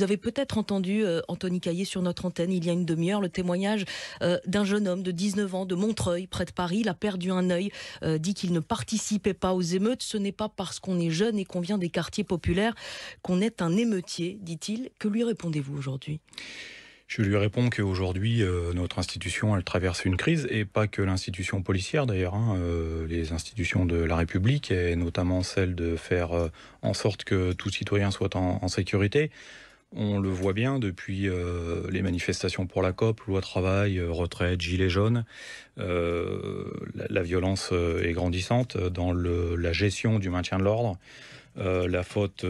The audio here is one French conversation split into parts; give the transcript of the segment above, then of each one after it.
Vous avez peut-être entendu euh, Anthony Caillé sur notre antenne il y a une demi-heure le témoignage euh, d'un jeune homme de 19 ans de Montreuil, près de Paris. Il a perdu un œil, euh, dit qu'il ne participait pas aux émeutes. Ce n'est pas parce qu'on est jeune et qu'on vient des quartiers populaires qu'on est un émeutier, dit-il. Que lui répondez-vous aujourd'hui je lui réponds qu'aujourd'hui, notre institution, elle traverse une crise, et pas que l'institution policière d'ailleurs, hein, les institutions de la République, et notamment celle de faire en sorte que tout citoyen soit en, en sécurité, on le voit bien depuis euh, les manifestations pour la COP, loi travail, euh, retraite, gilets jaunes. Euh, la, violence est grandissante dans la gestion du maintien de l'ordre. la faute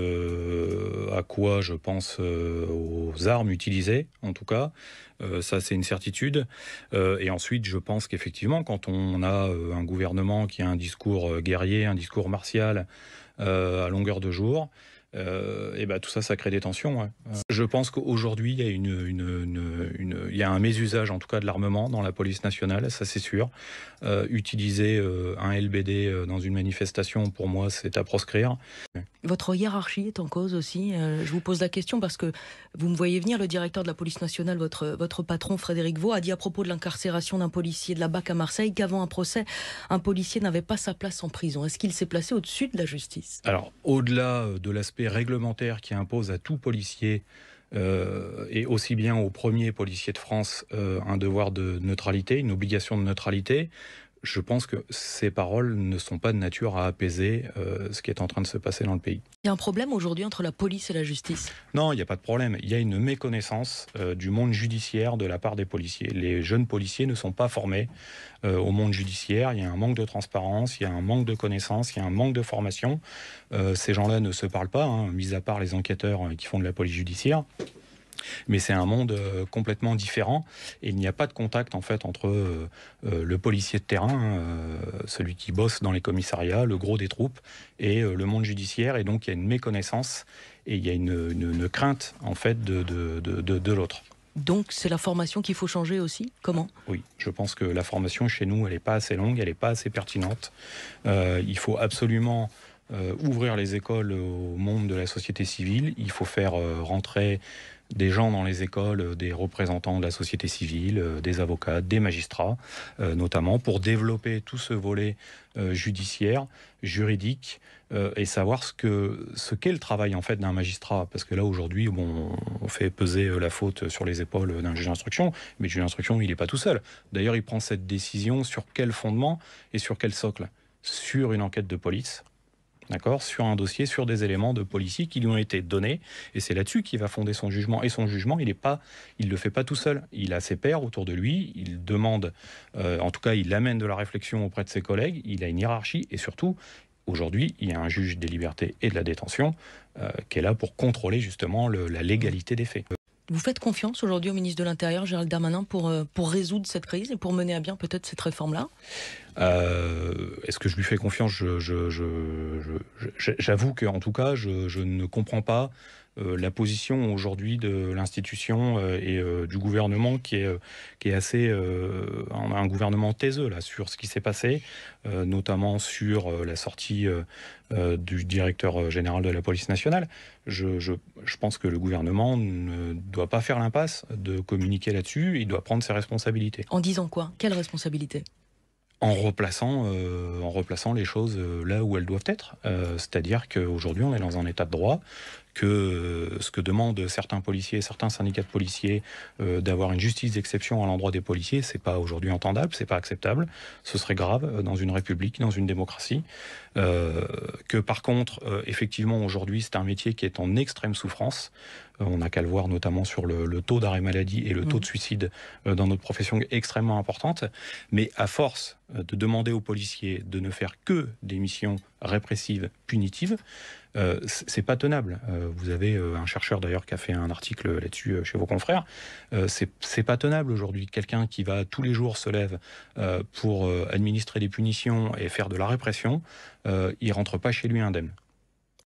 à quoi je pense aux armes utilisées, en tout cas, ça c'est une certitude. et ensuite, je pense qu'effectivement, quand on a un gouvernement qui a un discours guerrier, un discours martial à longueur de jour, euh, et ben tout ça, ça crée des tensions. Euh, je pense qu'aujourd'hui, il y a une, il un mésusage en tout cas de l'armement dans la police nationale, ça c'est sûr. Euh, utiliser un LBD dans une manifestation, pour moi, c'est à proscrire. Votre hiérarchie est en cause aussi. je vous pose la question parce que vous me voyez venir, le directeur de la police nationale, votre, votre patron Frédéric Vaux, a dit à propos de l'incarcération d'un policier de la BAC à Marseille qu'avant un procès, un policier n'avait pas sa place en prison. Est-ce qu'il s'est placé au-dessus de la justice Alors, au-delà de l'aspect réglementaire qui impose à tout policier euh, et aussi bien au premiers policiers de France euh, un devoir de neutralité, une obligation de neutralité je pense que ces paroles ne sont pas de nature à apaiser euh, ce qui est en train de se passer dans le pays. Il y a un problème aujourd'hui entre la police et la justice Non, il n'y a pas de problème. Il y a une méconnaissance euh, du monde judiciaire de la part des policiers. Les jeunes policiers ne sont pas formés euh, au monde judiciaire. Il y a un manque de transparence, il y a un manque de connaissances, il y a un manque de formation. ces gens-là ne se parlent pas, hein, mis à part les enquêteurs qui font de la police judiciaire mais c'est un monde euh, complètement différent et il n'y a pas de contact en fait entre euh, euh, le policier de terrain, celui qui bosse dans les commissariats, le gros des troupes et le monde judiciaire et donc il y a une méconnaissance et il y a une, crainte en fait de, de, de, de l'autre. Donc c'est la formation qu'il faut changer aussi Comment Oui, je pense que la formation chez nous, elle n'est pas assez longue, elle n'est pas assez pertinente. il faut absolument euh, ouvrir les écoles au monde de la société civile. Il faut faire euh, rentrer des gens dans les écoles, euh, des représentants de la société civile, des avocats, des magistrats, notamment, pour développer tout ce volet judiciaire, juridique, et savoir ce ce qu'est le travail en fait d'un magistrat. Parce que là aujourd'hui, bon, on fait peser la faute sur les épaules d'un juge d'instruction, mais le juge d'instruction, il n'est pas tout seul. D'ailleurs, il prend cette décision sur quel fondement et sur quel socle Sur une enquête de police d'accord, sur un dossier, sur des éléments de policiers qui lui ont été donnés. Et c'est là-dessus qu'il va fonder son jugement. Et son jugement, il ne pas, il le fait pas tout seul. Il a ses pairs autour de lui. Il demande, euh, en tout cas, il amène de la réflexion auprès de ses collègues. Il a une hiérarchie et surtout. Aujourd'hui, il y a un juge des libertés et de la détention euh, qui est là pour contrôler justement la légalité des faits. Vous faites confiance aujourd'hui au ministre de l'Intérieur, Gérald Darmanin, pour, euh, pour résoudre cette crise et pour mener à bien peut-être cette réforme-là euh, est-ce que je lui fais confiance J'avoue qu'en tout cas, je, ne comprends pas euh, la position aujourd'hui de l'institution euh, et du gouvernement qui est, qui est assez... un gouvernement taiseux là, sur ce qui s'est passé, notamment sur la sortie du directeur général de la police nationale. Je, je pense que le gouvernement ne doit pas faire l'impasse de communiquer là-dessus, il doit prendre ses responsabilités. En disant quoi Quelle responsabilité en replaçant, euh, en replaçant les choses euh, là où elles doivent être. Euh, c'est-à-dire qu'aujourd'hui, on est dans un état de droit que euh, ce que demandent certains policiers, certains syndicats de policiers, euh, d'avoir une justice d'exception à l'endroit des policiers, c'est pas aujourd'hui entendable, c'est pas acceptable. Ce serait grave euh, dans une république, dans une démocratie. que par contre, effectivement, aujourd'hui, c'est un métier qui est en extrême souffrance. on n'a qu'à le voir notamment sur le, le taux d'arrêt maladie et le taux de mmh. suicide dans notre profession extrêmement importante. Mais à force de demander aux policiers de ne faire que des missions répressive, punitive, euh, c'est pas tenable. Euh, vous avez euh, un chercheur d'ailleurs qui a fait un article là-dessus chez vos confrères. c'est pas tenable aujourd'hui. Quelqu'un qui va tous les jours se lève pour administrer des punitions et faire de la répression, il rentre pas chez lui indemne.